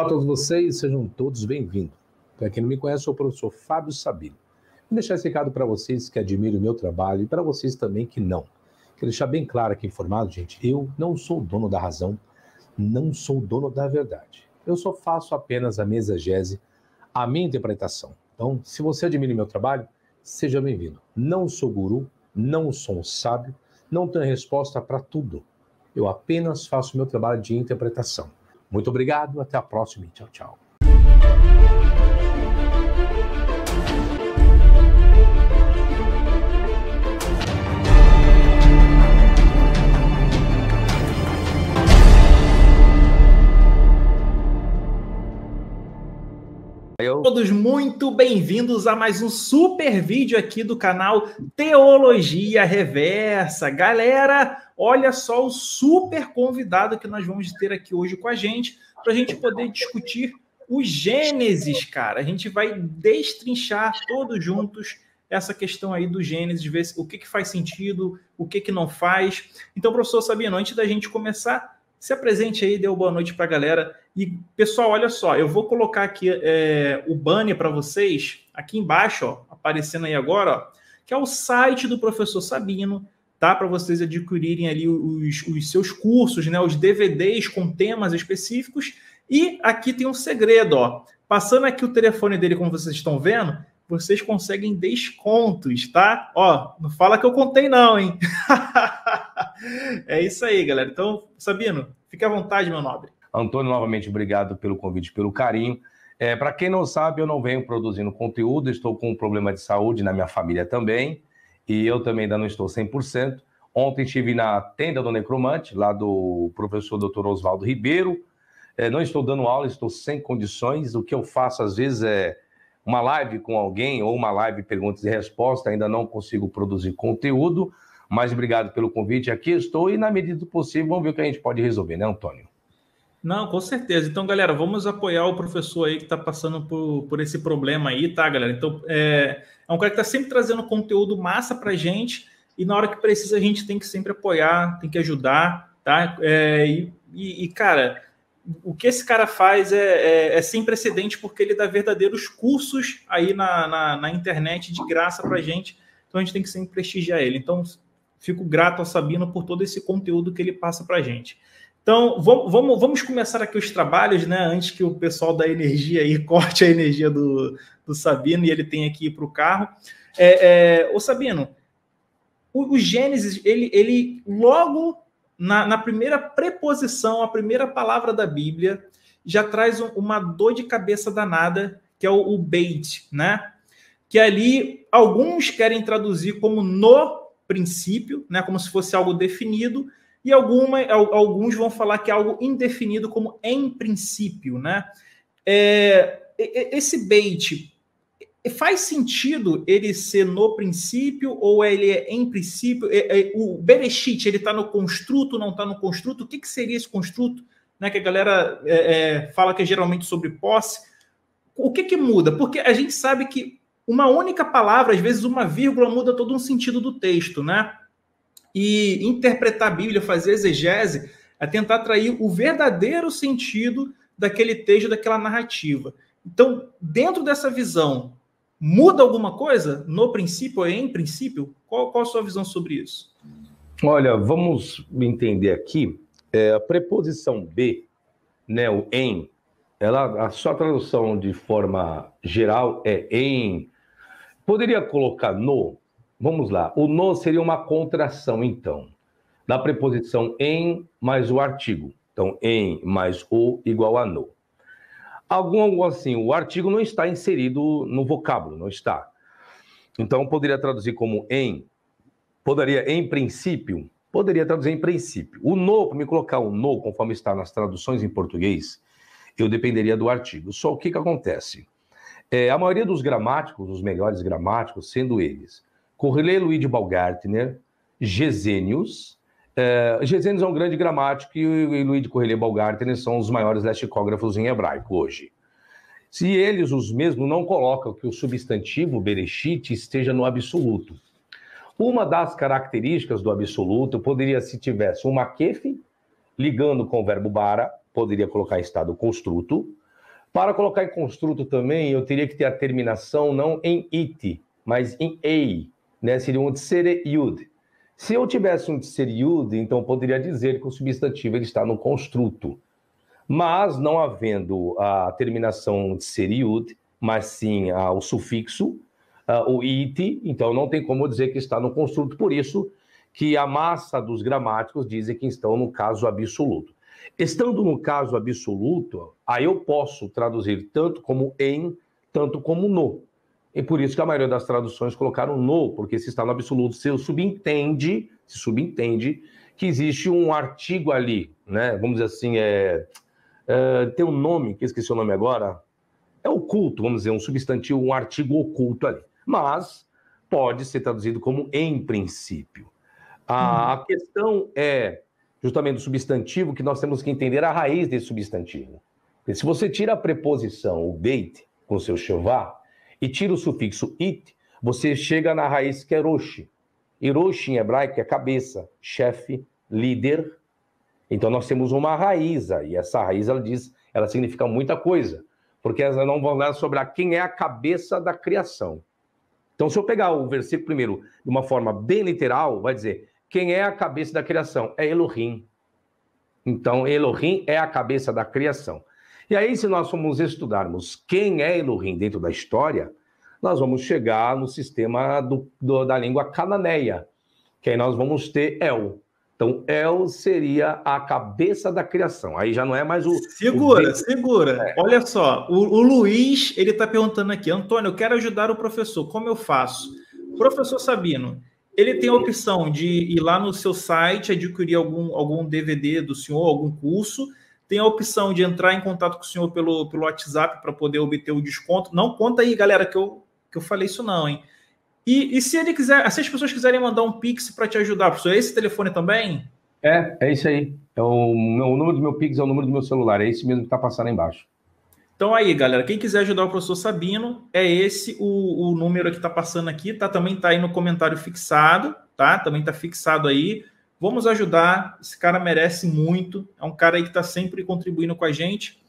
Olá a todos vocês, sejam todos bem-vindos. Para quem não me conhece, sou o professor Fábio Sabino. Vou deixar esse recado para vocês que admiram o meu trabalho e para vocês também que não. Quero deixar bem claro aqui informado, gente, eu não sou dono da razão, não sou dono da verdade. Eu só faço apenas a minha exegese, a minha interpretação. Então, se você admira o meu trabalho, seja bem-vindo. Não sou guru, não sou um sábio, não tenho resposta para tudo. Eu apenas faço o meu trabalho de interpretação. Muito obrigado, até a próxima e tchau, tchau. todos muito bem-vindos a mais um super vídeo aqui do canal Teologia Reversa. Galera, olha só o super convidado que nós vamos ter aqui hoje com a gente, para a gente poder discutir o Gênesis, cara. A gente vai destrinchar todos juntos essa questão aí do Gênesis, ver o que, que faz sentido, o que, que não faz. Então, professor Sabino, antes da gente começar, se apresente aí, dê uma boa noite para a galera e, pessoal, olha só, eu vou colocar aqui é, o banner para vocês, aqui embaixo, ó, aparecendo aí agora, ó, que é o site do professor Sabino, tá? Para vocês adquirirem ali os, os seus cursos, né? Os DVDs com temas específicos. E aqui tem um segredo, ó. Passando aqui o telefone dele, como vocês estão vendo, vocês conseguem descontos, tá? Ó, não fala que eu contei, não, hein? é isso aí, galera. Então, Sabino, fique à vontade, meu nobre. Antônio, novamente, obrigado pelo convite, pelo carinho. É, Para quem não sabe, eu não venho produzindo conteúdo, estou com um problema de saúde na minha família também, e eu também ainda não estou 100%. Ontem estive na tenda do Necromante, lá do professor Dr. Oswaldo Ribeiro. É, não estou dando aula, estou sem condições. O que eu faço às vezes é uma live com alguém ou uma live perguntas e respostas. Ainda não consigo produzir conteúdo, mas obrigado pelo convite. Aqui estou e, na medida do possível, vamos ver o que a gente pode resolver, né, Antônio? Não, com certeza. Então, galera, vamos apoiar o professor aí que está passando por, por esse problema aí, tá, galera? Então, é, é um cara que está sempre trazendo conteúdo massa para gente e na hora que precisa a gente tem que sempre apoiar, tem que ajudar, tá? É, e, e, cara, o que esse cara faz é, é, é, sem precedente porque ele dá verdadeiros cursos aí na, na, na internet de graça para gente, então a gente tem que sempre prestigiar ele. Então, fico grato ao Sabino por todo esse conteúdo que ele passa para gente. gente. Então, vamos, vamos, começar aqui os trabalhos, né? Antes que o pessoal da energia aí corte a energia do, do Sabino e ele tenha que ir para o carro. É, é, ô Sabino, o, o Gênesis, ele, ele logo na, na, primeira preposição, a primeira palavra da Bíblia, já traz um, uma dor de cabeça danada, que é o, o beit, né? Que ali alguns querem traduzir como no princípio, né? Como se fosse algo definido, e alguma, alguns vão falar que é algo indefinido como em princípio, né? É, esse bait faz sentido ele ser no princípio ou ele é em princípio? É, é, o Bereshit, ele está no construto, não está no construto? O que, que, seria esse construto? Né, que a galera é, é, fala que é geralmente sobre posse. O que, que muda? Porque a gente sabe que uma única palavra, às vezes uma vírgula, muda todo um sentido do texto, né? e interpretar a Bíblia, fazer exegese, é tentar atrair o verdadeiro sentido daquele texto, daquela narrativa. Então, dentro dessa visão, muda alguma coisa no princípio ou em princípio? Qual, qual a sua visão sobre isso? Olha, vamos entender aqui, é, a preposição B, né, o em, ela, a sua tradução de forma geral é em. Poderia colocar no, Vamos lá. O no seria uma contração, então. Da preposição em mais o artigo. Então, em mais o igual a no. Algum, assim, o artigo não está inserido no vocábulo, não está. Então, poderia traduzir como em, poderia em princípio, poderia traduzir em princípio. O no, para me colocar o no, conforme está nas traduções em português, eu dependeria do artigo. Só o que, que acontece? É, a maioria dos gramáticos, os melhores gramáticos, sendo eles Correlê Luiz de Balgartner, Gesenius. É, Gesenius é um grande gramático e, e Luiz de Correlê Balgartner são os maiores lexicógrafos em hebraico hoje. Se eles, os mesmos, não colocam que o substantivo berechite esteja no absoluto. Uma das características do absoluto poderia, se tivesse uma kefe, ligando com o verbo bara, poderia colocar em estado construto. Para colocar em construto também, eu teria que ter a terminação não em it, mas em ei, né? Seria um tseriud. Se eu tivesse um tseriud, então poderia dizer que o substantivo ele está no construto. Mas não havendo a terminação tseriud, mas sim ah, o sufixo, ah, o iti, então não tem como dizer que está no construto. Por isso que a massa dos gramáticos dizem que estão no caso absoluto. Estando no caso absoluto, aí eu posso traduzir tanto como em, tanto como no. E por isso que a maioria das traduções colocaram no, porque se está no absoluto, se subentende, se subentende que existe um artigo ali, né? Vamos dizer assim, é, é, tem um nome, que esqueci o nome agora, é oculto, vamos dizer, um substantivo, um artigo oculto ali. Mas pode ser traduzido como em princípio. A, hum. a questão é justamente do substantivo que nós temos que entender a raiz desse substantivo. Porque se você tira a preposição, o date, com seu chevá, e tira o sufixo it, você chega na raiz que é rosh. E em hebraico é cabeça, chefe, líder. Então nós temos uma raiz e essa raiz ela diz, ela significa muita coisa, porque elas não vão falar sobre quem é a cabeça da criação. Então se eu pegar o versículo primeiro de uma forma bem literal, vai dizer quem é a cabeça da criação? É Elohim. Então Elohim é a cabeça da criação. E aí, se nós formos estudarmos quem é Elohim dentro da história, nós vamos chegar no sistema do, do, da língua cananeia, que aí nós vamos ter El. Então, El seria a cabeça da criação. Aí já não é mais o. Segura, o... segura. É. Olha só, o, o Luiz ele está perguntando aqui, Antônio, eu quero ajudar o professor, como eu faço? Professor Sabino, ele tem a opção de ir lá no seu site, adquirir algum, algum DVD do senhor, algum curso, tem a opção de entrar em contato com o senhor pelo, pelo WhatsApp para poder obter o desconto. Não conta aí, galera, que eu, que eu falei isso não, hein? E, e se ele quiser, se as pessoas quiserem mandar um Pix para te ajudar, professor, é esse telefone também? É, é isso aí. É o, meu, o número do meu Pix é o número do meu celular, é esse mesmo que está passando aí embaixo. Então aí, galera, quem quiser ajudar o professor Sabino, é esse o, o número que está passando aqui, tá? Também está aí no comentário fixado, tá? Também está fixado aí. Vamos ajudar, esse cara merece muito, é um cara aí que está sempre contribuindo com a gente.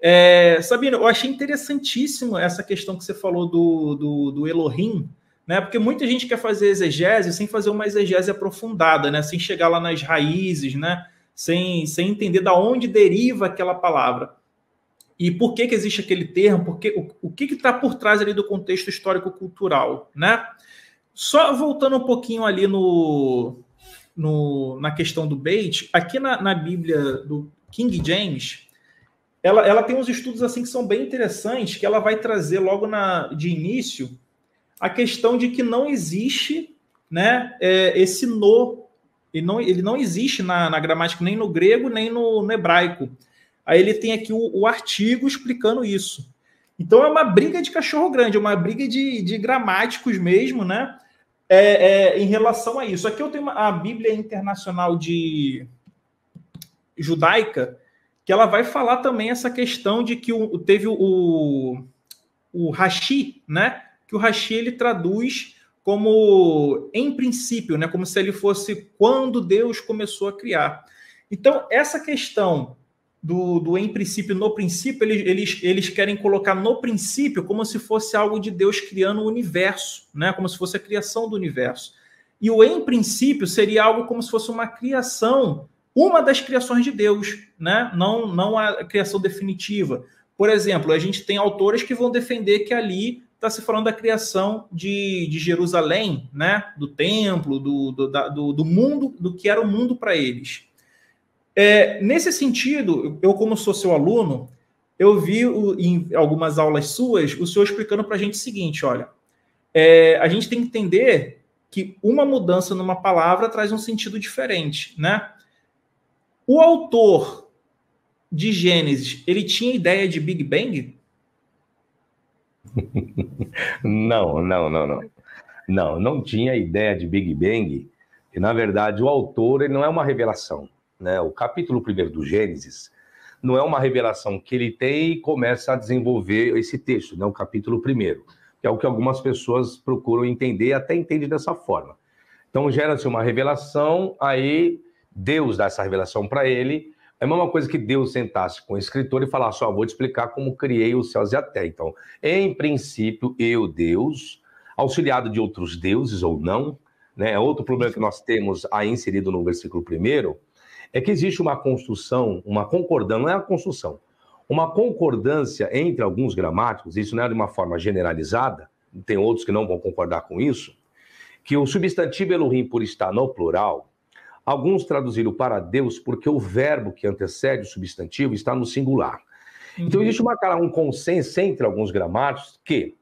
É, Sabino, eu achei interessantíssimo essa questão que você falou do, do, do Elohim, né? Porque muita gente quer fazer exegese sem fazer uma exegese aprofundada, né? Sem chegar lá nas raízes, né? Sem, sem entender da onde deriva aquela palavra. E por que, que existe aquele termo? Porque o, o que está por trás ali do contexto histórico-cultural, né? Só voltando um pouquinho ali no, no, na questão do bait, aqui na, na Bíblia do King James, ela, ela tem uns estudos assim que são bem interessantes, que ela vai trazer logo na, de início a questão de que não existe né, é, esse no, ele não, ele não existe na, na gramática nem no grego nem no, no hebraico. Aí ele tem aqui o, o, artigo explicando isso. Então é uma briga de cachorro grande, é uma briga de, de gramáticos mesmo, né? é, é, em relação a isso. Aqui eu tenho uma, a Bíblia Internacional de Judaica, que ela vai falar também essa questão de que o, teve o, o Rashi, né? Que o Rashi ele traduz como em princípio, né? Como se ele fosse quando Deus começou a criar. Então, essa questão do, do em princípio, no princípio, eles, eles, eles querem colocar no princípio como se fosse algo de Deus criando o universo, né? como se fosse a criação do universo. E o em princípio seria algo como se fosse uma criação, uma das criações de Deus, né? não, não a criação definitiva. Por exemplo, a gente tem autores que vão defender que ali está se falando da criação de, de Jerusalém, né? do templo, do, do, da, do, do mundo, do que era o mundo para eles. É, nesse sentido, eu, como sou seu aluno, eu vi o, em algumas aulas suas o senhor explicando para a gente o seguinte: olha, é, a gente tem que entender que uma mudança numa palavra traz um sentido diferente, né? O autor de Gênesis, ele tinha ideia de Big Bang? não, não, não, não. Não, não tinha ideia de Big Bang. E, na verdade, o autor ele não é uma revelação né? O capítulo primeiro do Gênesis não é uma revelação que ele tem e começa a desenvolver esse texto, né? O capítulo primeiro, que é o que algumas pessoas procuram entender e até entende dessa forma. Então gera-se uma revelação, aí Deus dá essa revelação para ele. É a mesma coisa que Deus sentasse com o escritor e falasse: Ó, vou te explicar como criei os céus e a terra. Então, em princípio, eu, Deus, auxiliado de outros deuses ou não, né? É outro problema que nós temos aí inserido no versículo primeiro é que existe uma construção, uma concordância, não é uma construção, uma concordância entre alguns gramáticos, isso não é de uma forma generalizada, tem outros que não vão concordar com isso, que o substantivo Elohim, por estar no plural, alguns traduziram para Deus porque o verbo que antecede o substantivo está no singular. Uhum. Então, existe uma, um consenso entre alguns gramáticos que,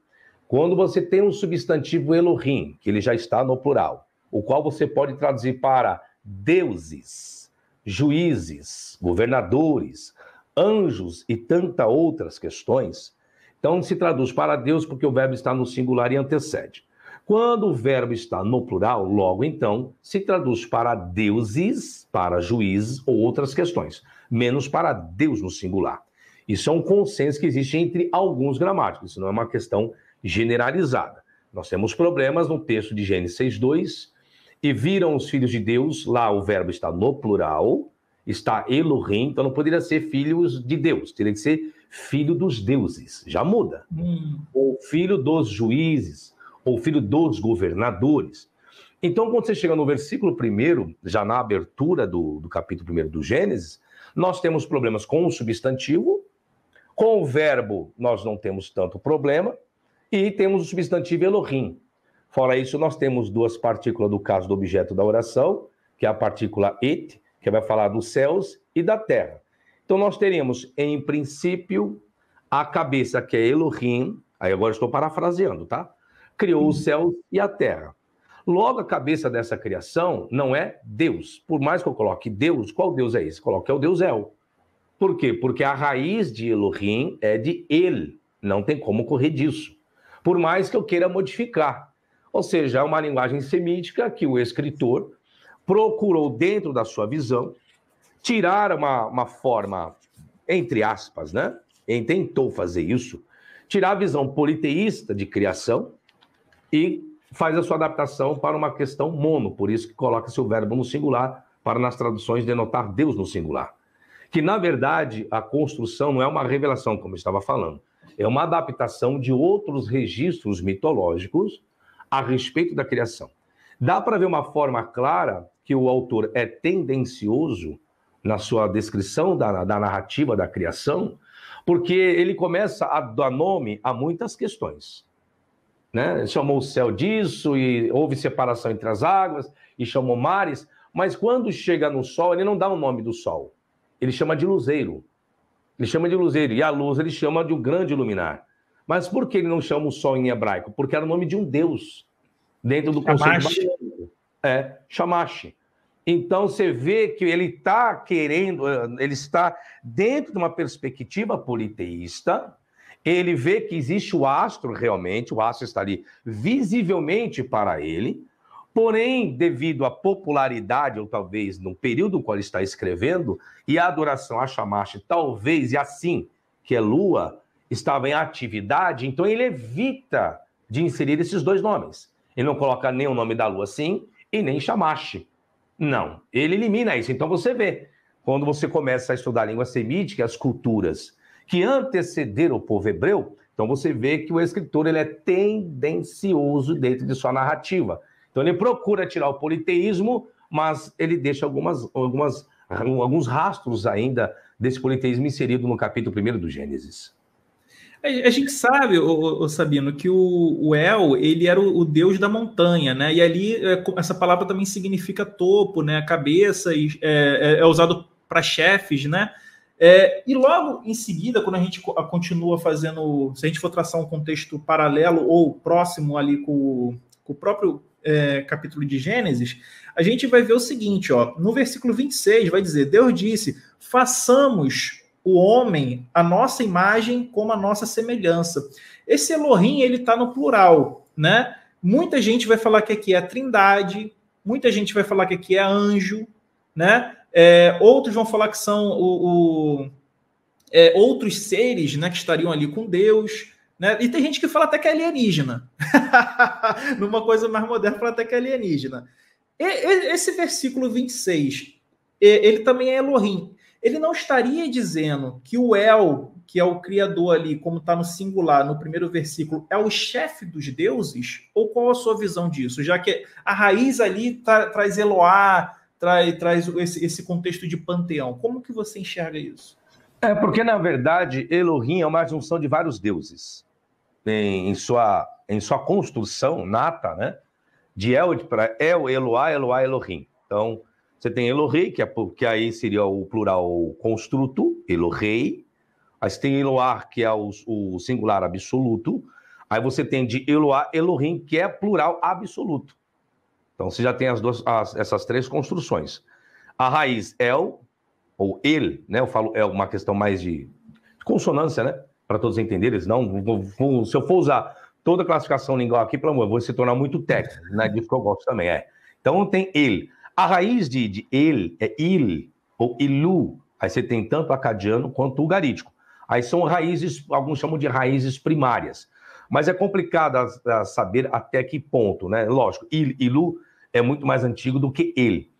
quando você tem um substantivo Elohim, que ele já está no plural, o qual você pode traduzir para deuses, juízes, governadores, anjos e tantas outras questões. Então se traduz para Deus porque o verbo está no singular e antecede. Quando o verbo está no plural, logo então se traduz para deuses, para juízes ou outras questões, menos para Deus no singular. Isso é um consenso que existe entre alguns gramáticos, isso não é uma questão generalizada. Nós temos problemas no texto de Gênesis 6:2, e viram os filhos de Deus, lá o verbo está no plural, está Elohim, então não poderia ser filhos de Deus, teria que ser filho dos deuses, já muda. Hum. Ou filho dos juízes, ou filho dos governadores. Então, quando você chega no versículo primeiro, já na abertura do, do capítulo primeiro do Gênesis, nós temos problemas com o substantivo, com o verbo nós não temos tanto problema, e temos o substantivo Elohim. Fora isso, nós temos duas partículas do caso do objeto da oração, que é a partícula it, que vai falar dos céus e da terra. Então nós teremos, em princípio, a cabeça que é Elohim, aí agora estou parafraseando, tá? Criou os céus e a terra. Logo, a cabeça dessa criação não é Deus. Por mais que eu coloque Deus, qual Deus é esse? Coloque é o Deus El. Por quê? Porque a raiz de Elohim é de ele. Não tem como correr disso. Por mais que eu queira modificar. Ou seja, é uma linguagem semítica que o escritor procurou, dentro da sua visão, tirar uma, uma forma, entre aspas, né? tentou fazer isso, tirar a visão politeísta de criação e faz a sua adaptação para uma questão mono, por isso que coloca-se o verbo no singular, para nas traduções denotar Deus no singular. Que, na verdade, a construção não é uma revelação, como eu estava falando, é uma adaptação de outros registros mitológicos a respeito da criação. Dá para ver uma forma clara que o autor é tendencioso na sua descrição da, da narrativa da criação, porque ele começa a dar nome a muitas questões. Né? Chamou o céu disso, e houve separação entre as águas, e chamou mares, mas quando chega no sol, ele não dá o nome do sol. Ele chama de luzeiro. Ele chama de luzeiro. E a luz ele chama de um grande luminar. Mas por que ele não chama o sol em hebraico? Porque era o nome de um deus dentro do conceito babilônico. É, Shamash. Então você vê que ele está querendo, ele está dentro de uma perspectiva politeísta, ele vê que existe o astro realmente, o astro está ali visivelmente para ele, porém, devido à popularidade, ou talvez no período no qual ele está escrevendo, e a adoração a Shamash, talvez, e assim, que é lua, estava em atividade, então ele evita de inserir esses dois nomes. Ele não coloca nem o nome da lua sim e nem Shamash. Não, ele elimina isso. Então você vê, quando você começa a estudar a língua semítica, as culturas que antecederam o povo hebreu, então você vê que o escritor ele é tendencioso dentro de sua narrativa. Então ele procura tirar o politeísmo, mas ele deixa algumas, algumas, alguns rastros ainda desse politeísmo inserido no capítulo 1 do Gênesis. É, a gente sabe, o, Sabino, que o, o, El ele era o, o, deus da montanha, né? E ali é, essa palavra também significa topo, né? Cabeça e é, é, é usado para chefes, né? É, e logo em seguida, quando a gente continua fazendo, se a gente for traçar um contexto paralelo ou próximo ali com, com o próprio é, capítulo de Gênesis, a gente vai ver o seguinte, ó, no versículo 26 vai dizer: Deus disse: façamos o homem, a nossa imagem como a nossa semelhança. Esse Elohim, ele está no plural, né? Muita gente vai falar que aqui é a trindade, muita gente vai falar que aqui é anjo, né? É, outros vão falar que são o, o é, outros seres né, que estariam ali com Deus. Né? E tem gente que fala até que é alienígena. Numa coisa mais moderna, fala até que é alienígena. E, esse versículo 26, ele também é Elohim ele não estaria dizendo que o El, que é o criador ali, como está no singular, no primeiro versículo, é o chefe dos deuses? Ou qual a sua visão disso? Já que a raiz ali traz Eloá, traz esse, esse contexto de panteão. Como que você enxerga isso? É porque, na verdade, Elohim é uma junção de vários deuses. Em, em sua, em sua construção nata, né? De El para El, Eloá, Eloá, Elohim. Então, você tem Elohei, que, é, que aí seria o plural construto, Elohei. Aí você tem Eloar, que é o, o singular absoluto. Aí você tem de Eloar, Elohim, que é plural absoluto. Então você já tem as duas, as, essas três construções. A raiz El, ou ele, né? Eu falo é uma questão mais de consonância, né? Para todos entenderem, não. se eu for usar toda a classificação lingual aqui, pelo amor, eu vou se tornar muito técnico, né? Disso que eu gosto também, é. Então tem ele. A raiz de, de ele é il ou ilu. Aí você tem tanto acadiano quanto o Aí são raízes, alguns chamam de raízes primárias. Mas é complicado a, a saber até que ponto, né? Lógico, il, ilu é muito mais antigo do que ele.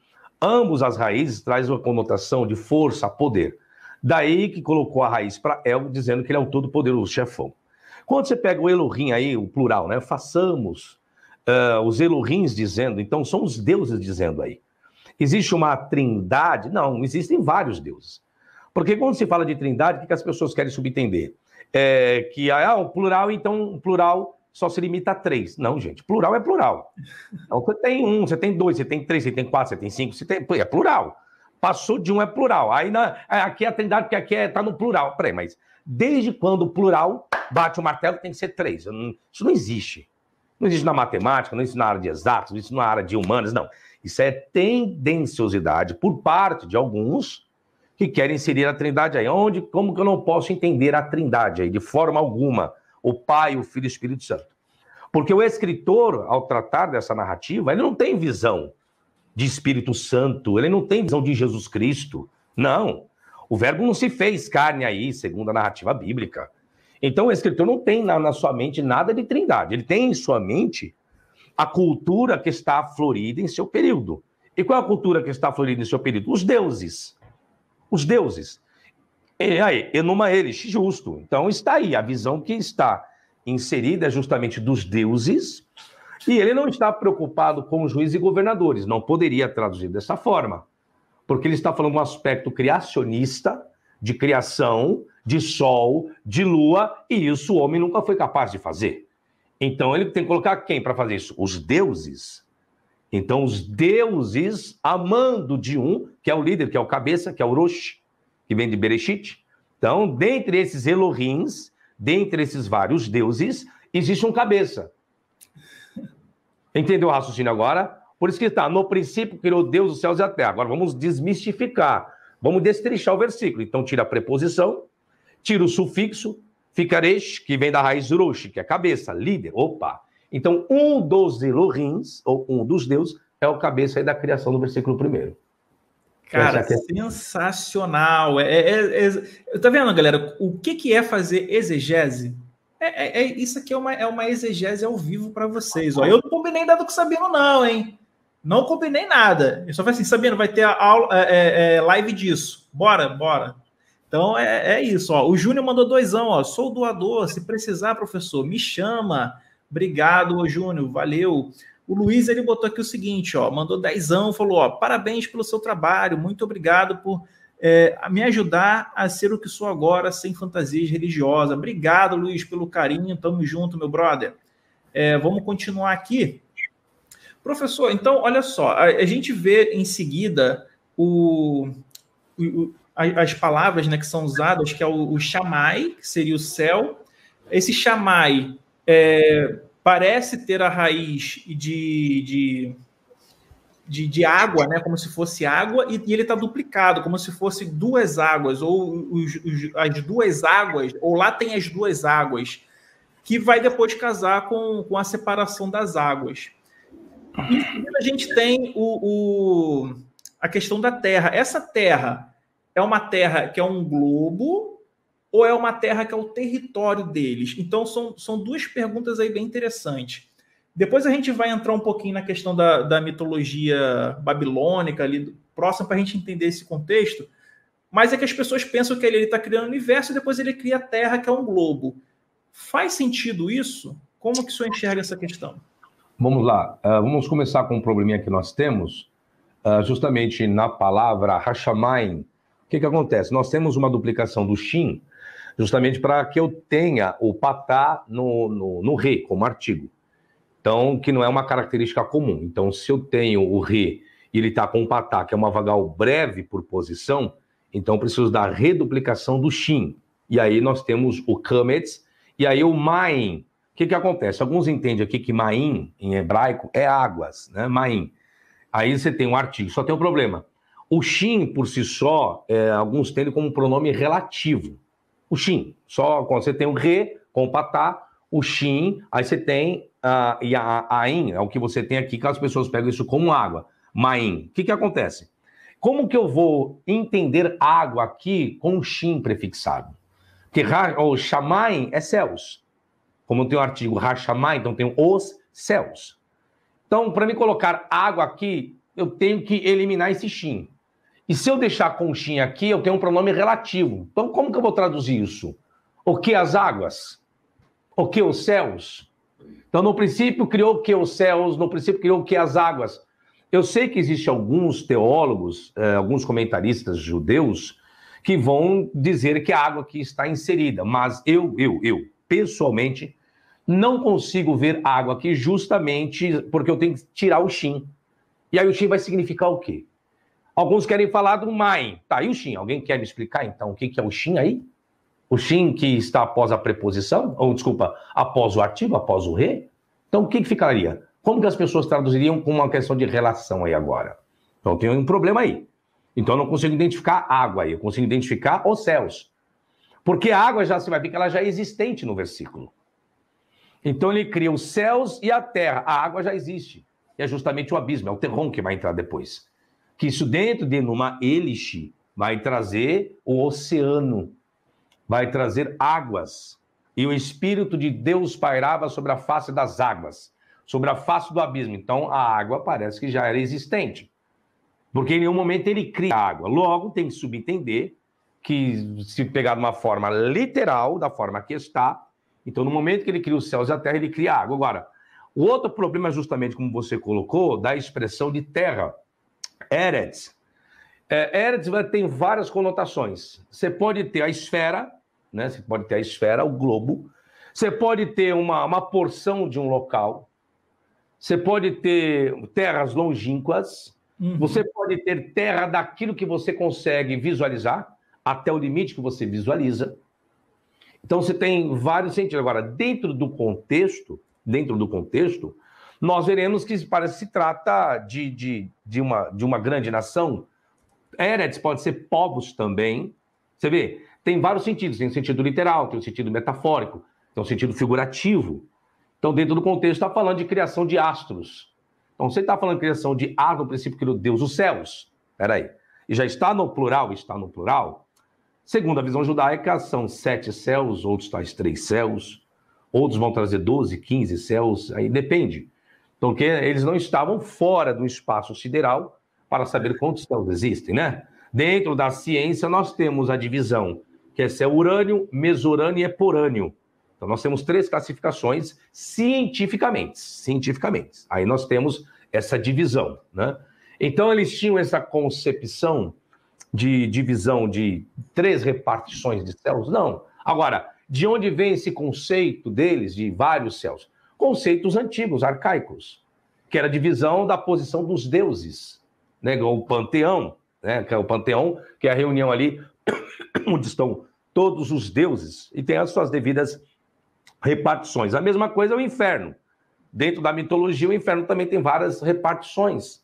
Ambos as raízes trazem uma conotação de força, poder. Daí que colocou a raiz para El, dizendo que ele é o todo-poderoso chefão. Quando você pega o Elohim aí, o plural, né? Façamos uh, os Elohims dizendo, então são os deuses dizendo aí. Existe uma trindade? Não, existem vários deuses. Porque quando se fala de trindade, o que as pessoas querem subentender? É que ah, o plural, então o plural só se limita a três. Não, gente, plural é plural. Então você tem um, você tem dois, você tem três, você tem quatro, você tem cinco, você tem. É plural. Passou de um é plural. Aí na, é, aqui é a trindade, porque aqui está é, tá no plural. Peraí, mas desde quando o plural bate o martelo tem que ser três? Isso não existe. Não existe na matemática, não existe na área de exatos, não existe na área de humanas, não. Isso é tendenciosidade por parte de alguns que querem inserir a trindade aí. Onde, como que eu não posso entender a trindade aí, de forma alguma? O Pai, o Filho e o Espírito Santo. Porque o escritor, ao tratar dessa narrativa, ele não tem visão de Espírito Santo, ele não tem visão de Jesus Cristo. Não. O verbo não se fez carne aí, segundo a narrativa bíblica. Então o escritor não tem na, na sua mente nada de trindade, ele tem em sua mente a cultura que está florida em seu período. E qual é a cultura que está florida em seu período? Os deuses. Os deuses. E aí, Enuma Eles, justo. Então está aí, a visão que está inserida é justamente dos deuses, e ele não está preocupado com juízes e governadores, não poderia traduzir dessa forma, porque ele está falando um aspecto criacionista, de criação, de Sol, de Lua, e isso o homem nunca foi capaz de fazer. Então ele tem que colocar quem para fazer isso? Os deuses. Então os deuses amando de um, que é o líder, que é o cabeça, que é o Roche, que vem de Berechit. Então, dentre esses Elohims, dentre esses vários deuses, existe um cabeça. Entendeu o raciocínio agora? Por isso que está, no princípio criou Deus os céus e a terra. Agora vamos desmistificar, vamos destrichar o versículo. Então tira a preposição, Tira o sufixo, fica que vem da raiz rosh, que é cabeça, líder. Opa! Então, um dos Elohims, ou um dos deuses, é o cabeça aí da criação do versículo primeiro. Cara, é sensacional. É, é, é, é, tá vendo, galera? O que, que é fazer exegese? É, é, é isso aqui é uma, é uma exegese ao vivo para vocês. Ó. Eu não combinei nada com o Sabino, não, hein? Não combinei nada. Eu só falei assim, Sabino, vai ter a aula, live disso. Bora, bora. Então é, é isso. Ó. O Júnior mandou doisão, ó. Sou doador. Se precisar, professor, me chama. Obrigado, Júnior. Valeu. O Luiz ele botou aqui o seguinte, ó, mandou dezão, falou, ó, parabéns pelo seu trabalho, muito obrigado por é, me ajudar a ser o que sou agora, sem fantasias religiosas. Obrigado, Luiz, pelo carinho. Tamo junto, meu brother. É, vamos continuar aqui. Professor, então, olha só, a, a gente vê em seguida o, o, as palavras né, que são usadas, que é o, o chamai, que seria o céu. Esse chamai é, parece ter a raiz de, de, de, de, água, né, como se fosse água, e, e ele está duplicado, como se fosse duas águas, ou os, os, as duas águas, ou lá tem as duas águas, que vai depois casar com, com a separação das águas. E a gente tem o, o a questão da terra. Essa terra é uma terra que é um globo ou é uma terra que é o território deles? Então, são, são duas perguntas aí bem interessantes. Depois a gente vai entrar um pouquinho na questão da, da mitologia babilônica, ali próximo, para a gente entender esse contexto. Mas é que as pessoas pensam que ele está criando o universo e depois ele cria a Terra, que é um globo. Faz sentido isso? Como que o senhor enxerga essa questão? Vamos lá. Uh, vamos começar com um probleminha que nós temos. Uh, justamente na palavra Hashamain, o que, que acontece? Nós temos uma duplicação do Shin, justamente para que eu tenha o patá no, no, no re, como artigo. Então, que não é uma característica comum. Então, se eu tenho o re e ele está com o patá, que é uma vagal breve por posição, então eu preciso da reduplicação do shin. E aí nós temos o kamets e aí o maim. O que, que acontece? Alguns entendem aqui que maim, em hebraico, é águas, né? Maim. Aí você tem um artigo, só tem um problema. O Xin, por si só, é, alguns têm ele como pronome relativo. O Xin. só quando você tem o re com o patá, o Xin, aí você tem uh, e a Ain, é o que você tem aqui, que as pessoas pegam isso como água. Main. O que, que acontece? Como que eu vou entender água aqui com o Xin prefixado? Porque o Shamain é céus. Como tem o artigo Rachamai, então tem os céus. Então, para me colocar água aqui, eu tenho que eliminar esse Xin. E se eu deixar conchinha aqui, eu tenho um pronome relativo. Então, como que eu vou traduzir isso? O que as águas? O que os céus? Então, no princípio, criou o que os céus, no princípio, criou o que as águas. Eu sei que existem alguns teólogos, é, alguns comentaristas judeus, que vão dizer que a água aqui está inserida, mas eu, eu, eu, pessoalmente, não consigo ver água aqui justamente porque eu tenho que tirar o shin. E aí o shin vai significar o quê? Alguns querem falar do Mai. Tá, e o Shin? Alguém quer me explicar, então, o que, que é o Shin aí? O Shin que está após a preposição, ou desculpa, após o artigo, após o re? Então, o que, que ficaria? Como que as pessoas traduziriam com uma questão de relação aí agora? Então, tem um problema aí. Então, eu não consigo identificar água aí, eu consigo identificar os céus. Porque a água já se vai ver que ela já é existente no versículo. Então, ele cria os céus e a terra. A água já existe. E é justamente o abismo, é o terron que vai entrar depois que isso dentro de uma elixir vai trazer o oceano, vai trazer águas. E o Espírito de Deus pairava sobre a face das águas, sobre a face do abismo. Então a água parece que já era existente. Porque em nenhum momento ele cria água. Logo, tem que subentender que, se pegar de uma forma literal, da forma que está, então no momento que ele cria os céus e a terra, ele cria água. Agora, o outro problema, é justamente como você colocou, da expressão de terra. Eretz. É, Eretz tem várias conotações. Você pode ter a esfera, né? Você pode ter a esfera, o globo. Você pode ter uma, uma porção de um local. Você pode ter terras longínquas. Uhum. Você pode ter terra daquilo que você consegue visualizar, até o limite que você visualiza. Então você tem vários sentidos. Agora, dentro do contexto, dentro do contexto, nós veremos que parece que se trata de, de, de, uma, de uma grande nação. Eretz pode ser povos também. Você vê, tem vários sentidos. Tem o sentido literal, tem o sentido metafórico, tem o sentido figurativo. Então, dentro do contexto, está falando de criação de astros. Então, você está falando de criação de ar, no princípio que Deus os céus. Peraí. E já está no plural, está no plural. Segundo a visão judaica, são sete céus, outros tais três céus, outros vão trazer doze, quinze céus, aí depende. Então, que eles não estavam fora do espaço sideral para saber quantos céus existem, né? Dentro da ciência, nós temos a divisão, que é céu urânio, mesorânio e porânio. Então, nós temos três classificações cientificamente, cientificamente. Aí nós temos essa divisão, né? Então, eles tinham essa concepção de divisão de três repartições de céus? Não. Agora, de onde vem esse conceito deles de vários céus? conceitos antigos, arcaicos, que era a divisão da posição dos deuses, né? o panteão, né? que é o panteão, que é a reunião ali onde estão todos os deuses e tem as suas devidas repartições. A mesma coisa é o inferno. Dentro da mitologia, o inferno também tem várias repartições.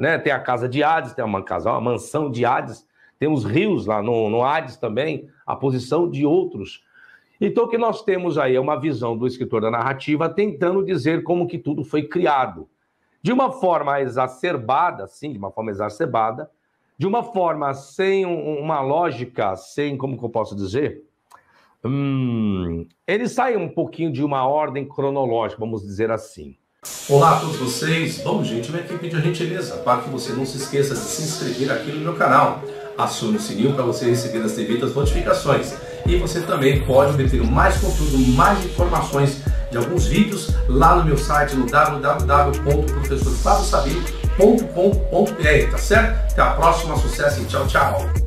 Né? Tem a casa de Hades, tem uma casa, uma mansão de Hades, tem os rios lá no, no Hades também, a posição de outros então, o que nós temos aí é uma visão do escritor da narrativa tentando dizer como que tudo foi criado. De uma forma exacerbada, sim, de uma forma exacerbada, de uma forma sem uma lógica, sem, como que eu posso dizer? Hum, ele sai um pouquinho de uma ordem cronológica, vamos dizer assim. Olá a todos vocês. Bom, gente, uma equipe aqui gentileza para que você não se esqueça de se inscrever aqui no meu canal. Acione o sininho para você receber as devidas notificações e você também pode obter mais conteúdo, mais informações de alguns vídeos lá no meu site no www.professorfábiosabino.com.br, tá certo? Até a próxima, sucesso e tchau, tchau!